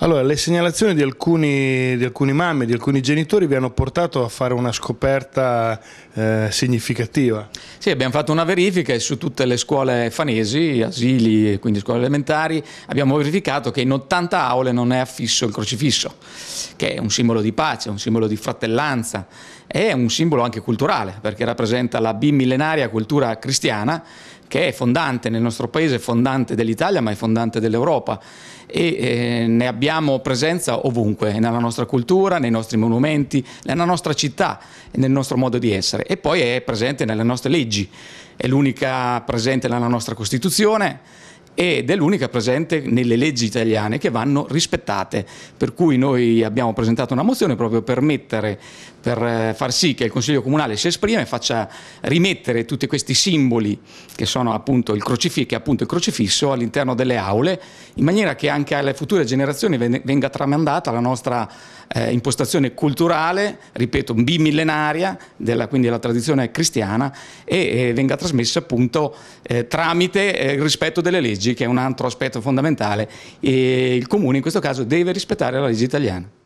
Allora, le segnalazioni di alcuni, di alcuni mamme, di alcuni genitori vi hanno portato a fare una scoperta eh, significativa. Sì, abbiamo fatto una verifica e su tutte le scuole fanesi, asili e quindi scuole elementari, abbiamo verificato che in 80 aule non è affisso il crocifisso, che è un simbolo di pace, un simbolo di fratellanza, è un simbolo anche culturale, perché rappresenta la bimillenaria cultura cristiana che è fondante nel nostro paese, fondante dell'Italia, ma è fondante dell'Europa e eh, ne abbiamo presenza ovunque, nella nostra cultura, nei nostri monumenti, nella nostra città, nel nostro modo di essere e poi è presente nelle nostre leggi, è l'unica presente nella nostra Costituzione ed è l'unica presente nelle leggi italiane che vanno rispettate, per cui noi abbiamo presentato una mozione proprio per mettere, per eh, far sì che il Consiglio Comunale si esprima e faccia rimettere tutti questi simboli che sono appunto il, crocif che appunto il crocifisso all'interno delle aule, in maniera che anche alle future generazioni venga tramandata la nostra eh, impostazione culturale, ripeto, bimillenaria, della, quindi della tradizione cristiana, e, e venga trasmessa appunto eh, tramite eh, rispetto delle leggi leggi, che è un altro aspetto fondamentale, e il comune in questo caso deve rispettare la legge italiana.